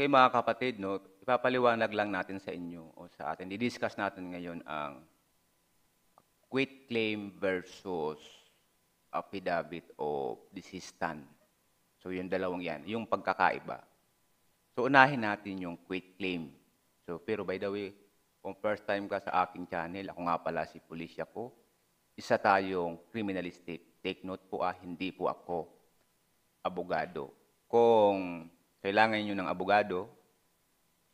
Okay mga kapatid, no, ipapaliwanag lang natin sa inyo o sa atin. I-discuss natin ngayon ang quit claim versus affidavit o desistan. So yung dalawang yan, yung pagkakaiba. So unahin natin yung quit claim. So pero by the way, kung first time ka sa aking channel, ako nga pala si Pulisya ko, isa tayong criminalistic. Take note po ah, hindi po ako abogado. Kung kailangan niyo ng abogado.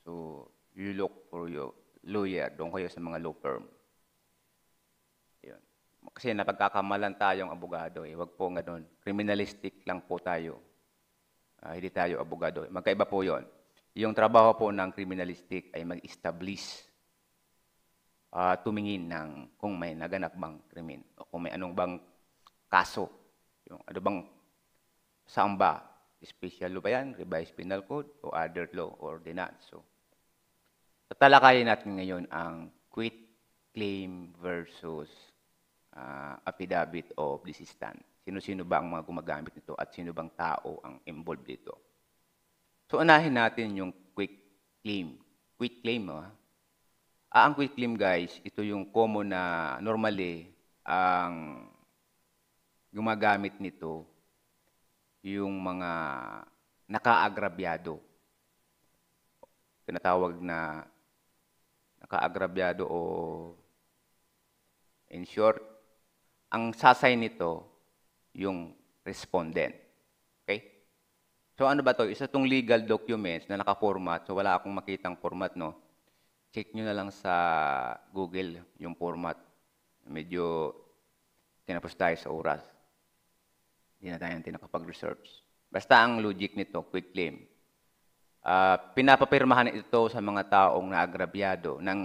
So, you look for your lawyer. Doon kayo sa mga law firm. Yun. Kasi napagkakamalan tayong abogado. Eh. wag po ganun. Criminalistic lang po tayo. Uh, hindi tayo abogado. Magkaiba po yon. Yung trabaho po ng criminalistic ay mag-establish uh, tumingin ng kung may naganap bang krimen o kung may anong bang kaso. Yung ano bang saan ba special law ba yan, revised penal code, o other law or ordinance. So, tatalakayin natin ngayon ang quit claim versus uh, affidavit of desistant. Sino-sino ba ang mga gumagamit nito at sino bang tao ang involved dito? So, unahin natin yung quick claim. Quick claim, ha? Ah. ah, ang quick claim, guys, ito yung common na normally ang gumagamit nito yung mga nakaagrabyado. Tinatawag na nakaagrabyado o in short, ang sasay nito yung respondent. Okay? So ano ba to? Isa tong legal documents na naka-format. So wala akong makitang format, no? Check nyo na lang sa Google yung format. Medyo tinapos tayo sa oras. Hindi na tayo natin nakapag-research. Basta ang logic nito, quick claim. Uh, pinapapirmahan ito sa mga taong naagrabyado ng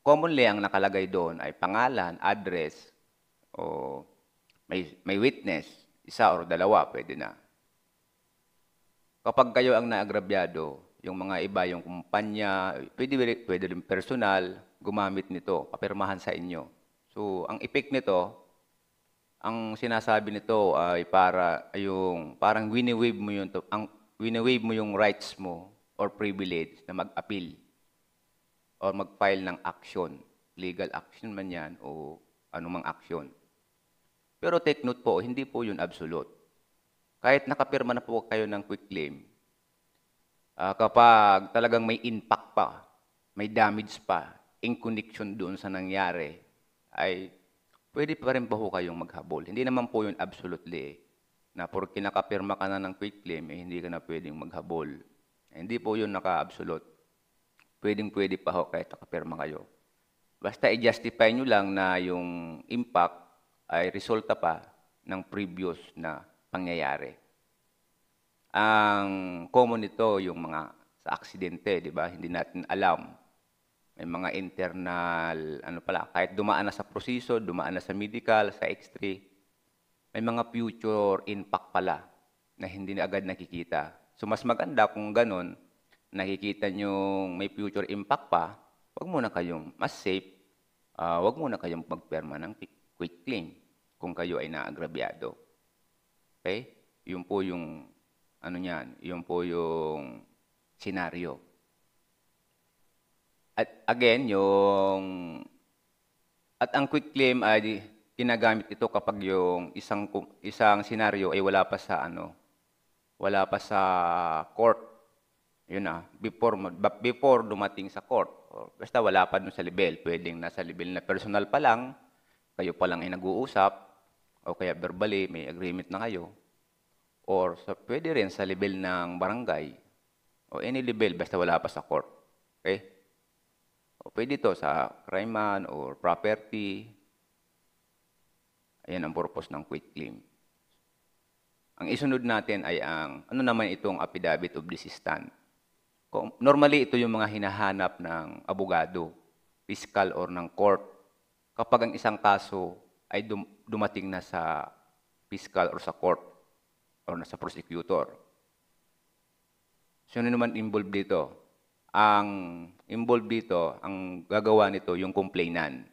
commonly ang nakalagay doon ay pangalan, address, o may, may witness, isa o dalawa, pwede na. Kapag kayo ang naagrabyado, yung mga iba, yung kumpanya, pwede, pwede rin personal, gumamit nito, papirmahan sa inyo. So, ang effect nito, ang sinasabi nito ay para yung parang wini-wave mo yung ang wini-wave mo yung rights mo or privilege na mag-appeal or mag-file ng action, legal action man 'yan o anumang action. Pero take note po, hindi po 'yun absolute. Kahit nakapirma na po kayo ng quick claim, uh, kapag talagang may impact pa, may damage pa in connection doon sa nangyari, ay pwede pa rin ba ho kayong maghabol? Hindi naman po yun absolutely eh, na por kinakapirma ka na ng quick claim, eh, hindi ka na pwedeng maghabol. Eh, hindi po yun naka-absolute. Pwedeng-pwede pa ho kahit nakapirma kayo. Basta i-justify nyo lang na yung impact ay resulta pa ng previous na pangyayari. Ang common ito yung mga sa aksidente, di ba? Hindi natin alam may mga internal, ano pala, kahit dumaan na sa proseso, dumaan na sa medical, sa x ray may mga future impact pala na hindi na agad nakikita. So mas maganda kung ganun, nakikita nyo may future impact pa, wag muna kayong mas safe, uh, wag muna kayong magperma ng quick claim kung kayo ay naagrabyado. Okay? Yun po yung, ano niyan, yun po yung scenario. At again, yung at ang quick claim ay ginagamit ito kapag yung isang isang scenario ay wala pa sa ano, wala pa sa court. Yun na, ah, before before dumating sa court. Oh, basta wala pa dun sa level, pwedeng nasa level na personal pa lang, kayo pa lang ay nag-uusap, o kaya verbally may agreement na kayo. Or sa, pwede rin sa level ng barangay, o any level basta wala pa sa court. Okay? O pwede to sa crime man or property. Ayan ang purpose ng quit claim. Ang isunod natin ay ang, ano naman itong affidavit of desistant. Normally, ito yung mga hinahanap ng abogado, fiscal or ng court. Kapag ang isang kaso ay dum- dumating na sa fiscal or sa court or na sa prosecutor. Sino naman involved dito? ang involved dito, ang gagawa nito, yung complainant.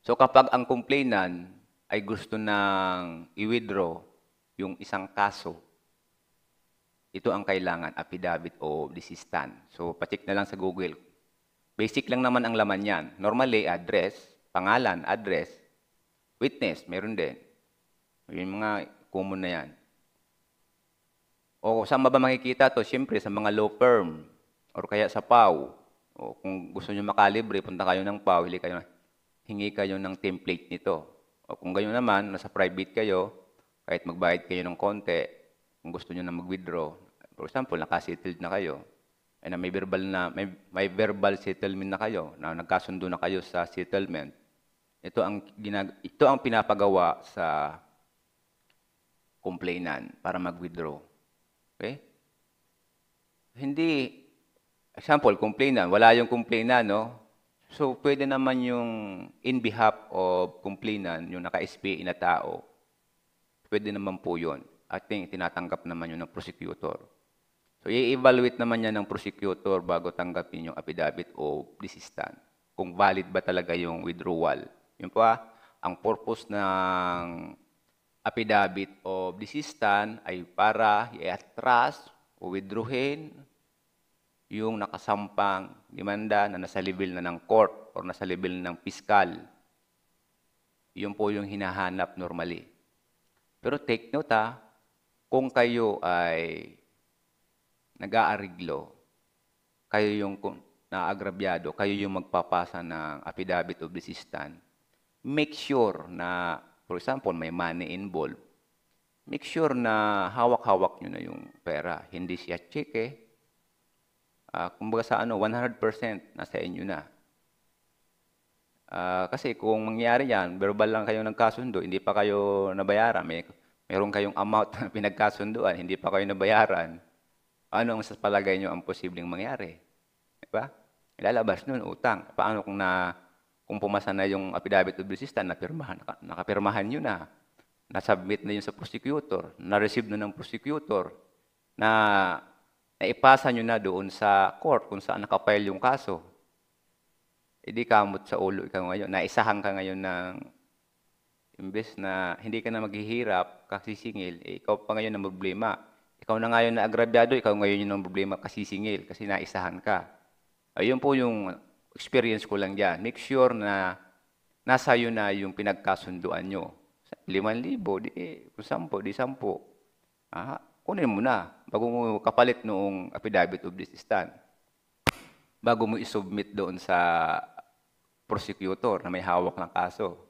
So kapag ang complainant ay gusto nang i-withdraw yung isang kaso, ito ang kailangan, affidavit o desistan. So patik na lang sa Google. Basic lang naman ang laman yan. Normally, address, pangalan, address, witness, meron din. Yung mga common na yan. O sa ba makikita to? Siyempre, sa mga law firm, or kaya sa PAW. O kung gusto niyo makalibre, punta kayo ng PAW, hili kayo, hingi kayo ng template nito. O kung ganyan naman, nasa private kayo, kahit magbayad kayo ng konti, kung gusto niyo na mag-withdraw, for example, nakasettled na kayo, eh and may verbal na may, may verbal settlement na kayo, na nagkasundo na kayo sa settlement. Ito ang ginag ito ang pinapagawa sa complainant para mag-withdraw. Okay? Hindi example, complainant, wala yung complainant, no? So, pwede naman yung in behalf of complainant, yung naka-SPA na tao, pwede naman po yun. At think tinatanggap naman yun ng prosecutor. So, i-evaluate naman niya ng prosecutor bago tanggapin yung affidavit o desistant. Kung valid ba talaga yung withdrawal. Yun po ah, ang purpose ng affidavit of desistant ay para i-atras o withdrawin yung nakasampang demanda na nasa level na ng court or nasa level ng piskal. Yun po yung hinahanap normally. Pero take note ha, ah, kung kayo ay nag-aariglo, kayo yung naagrabyado, kayo yung magpapasa ng affidavit of resistance, make sure na, for example, may money involved, make sure na hawak-hawak nyo na yung pera. Hindi siya cheque, Uh, kumbaga sa ano, 100% nasa inyo na. Uh, kasi kung mangyari yan, verbal lang kayo nagkasundo, hindi pa kayo nabayaran, may, meron kayong amount na pinagkasunduan, hindi pa kayo nabayaran, ano ang sa palagay nyo ang posibleng mangyari? Di ba? Ilalabas nun, utang. Paano kung na kung pumasa na yung affidavit of resistance, napirmahan, naka, nakapirmahan nyo na, nasubmit na yun sa prosecutor, na-receive na ng prosecutor, na ipasa nyo na doon sa court kung saan nakapile yung kaso. E di kamot sa ulo ikaw ngayon, naisahan ka ngayon ng imbes na hindi ka na maghihirap, kasisingil, eh, ikaw pa ngayon ang problema. Ikaw na ngayon na agrabyado, ikaw ngayon yung problema, kasi singil, kasi naisahan ka. Ayun po yung experience ko lang dyan. Make sure na nasa iyo na yung pinagkasunduan nyo. 5,000, di, eh, kung 10, di sampo. Ah, kunin mo na bago mo kapalit noong affidavit of desistan, bago mo isubmit doon sa prosecutor na may hawak ng kaso.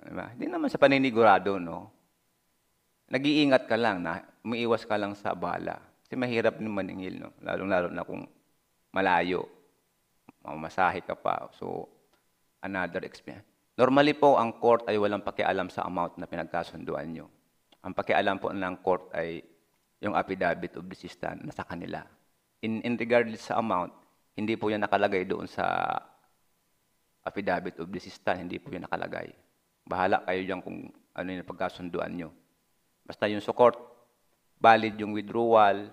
Diba? Hindi naman sa paninigurado, no? Nag-iingat ka lang na umiiwas ka lang sa bala. Kasi mahirap naman maningil, no? Lalong-lalo na kung malayo. Mamasahe ka pa. So, another experience. Normally po, ang court ay walang pakialam sa amount na pinagkasunduan nyo. Ang pakialam po ng court ay yung affidavit of desistance na sa kanila. In, in regardless sa amount, hindi po yan nakalagay doon sa affidavit of desistance, hindi po yan nakalagay. Bahala kayo dyan kung ano yung pagkasunduan nyo. Basta yung sa court, valid yung withdrawal,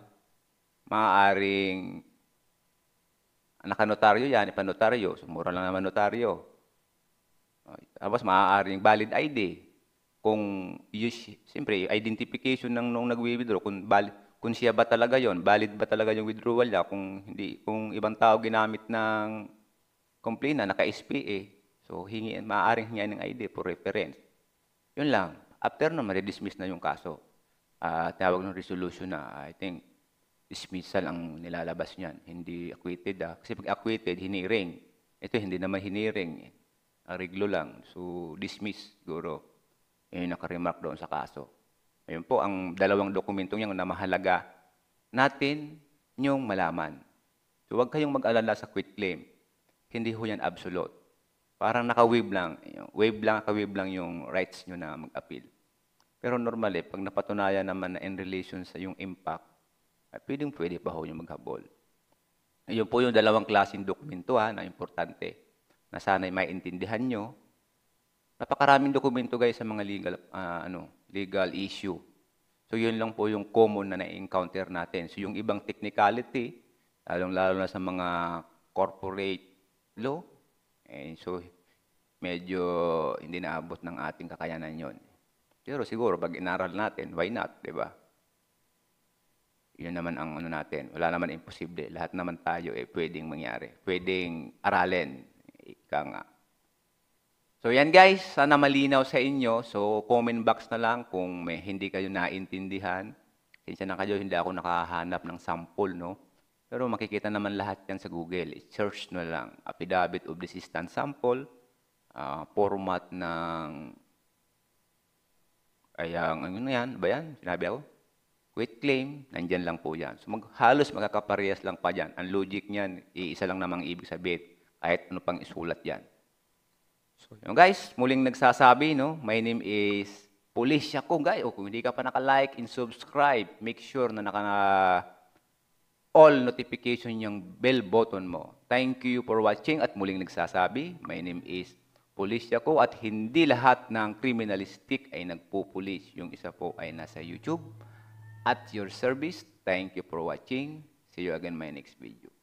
maaaring nakanotaryo yan, ipanotaryo, sumura lang naman notaryo. Tapos maaaring valid ID, kung siyempre identification ng nung nagwi-withdraw kung valid kung siya ba talaga yon valid ba talaga yung withdrawal niya kung hindi kung ibang tao ginamit ng complaint na naka SPA so hingiin maaring hingiin ng ID for reference yun lang after na ma-dismiss na yung kaso uh, tawag ng resolution na I think dismissal ang nilalabas niyan hindi acquitted ah. kasi pag acquitted hiniring ito hindi naman hiniring ang reglo lang so dismiss siguro yun yung nakaremark doon sa kaso. Ayun po, ang dalawang dokumentong yung mahalaga natin yung malaman. So huwag kayong mag-alala sa quit claim. Hindi ho yan absolute. Parang naka-wave lang. Wave lang, naka-wave lang yung rights nyo na mag-appeal. Pero normally, eh, pag napatunayan naman na in relation sa yung impact, ay eh, pwedeng pwede pa ho yung maghabol. Ayun po yung dalawang klaseng dokumento ha, na importante na sana'y maintindihan nyo Napakaraming dokumento guys sa mga legal uh, ano, legal issue. So yun lang po yung common na na-encounter natin. So yung ibang technicality, lalong-lalo na sa mga corporate law, and eh, so medyo hindi naabot ng ating kakayanan yon. Pero siguro pag inaral natin, why not, 'di ba? Yun naman ang ano natin. Wala naman imposible. Lahat naman tayo eh pwedeng mangyari. Pwedeng aralin. Ika nga. So yan guys, sana malinaw sa inyo. So comment box na lang kung may, hindi kayo naintindihan. Since na kayo, hindi ako nakahanap ng sample, no? Pero makikita naman lahat yan sa Google. I-search na lang. Affidavit of resistance sample. Uh, format ng... Ayang, ano na yan? Ba yan? Sinabi ako? Quit claim, nandyan lang po yan. So mag, halos magkakaparehas lang pa yan. Ang logic niyan, iisa lang namang ibig sabihin. Kahit ano pang isulat yan. So, yun guys, muling nagsasabi, no? My name is Police ako, guys. O kung hindi ka pa naka-like and subscribe, make sure na naka all notification yung bell button mo. Thank you for watching at muling nagsasabi, my name is Police ako at hindi lahat ng criminalistic ay nagpupulis. Yung isa po ay nasa YouTube. At your service, thank you for watching. See you again my next video.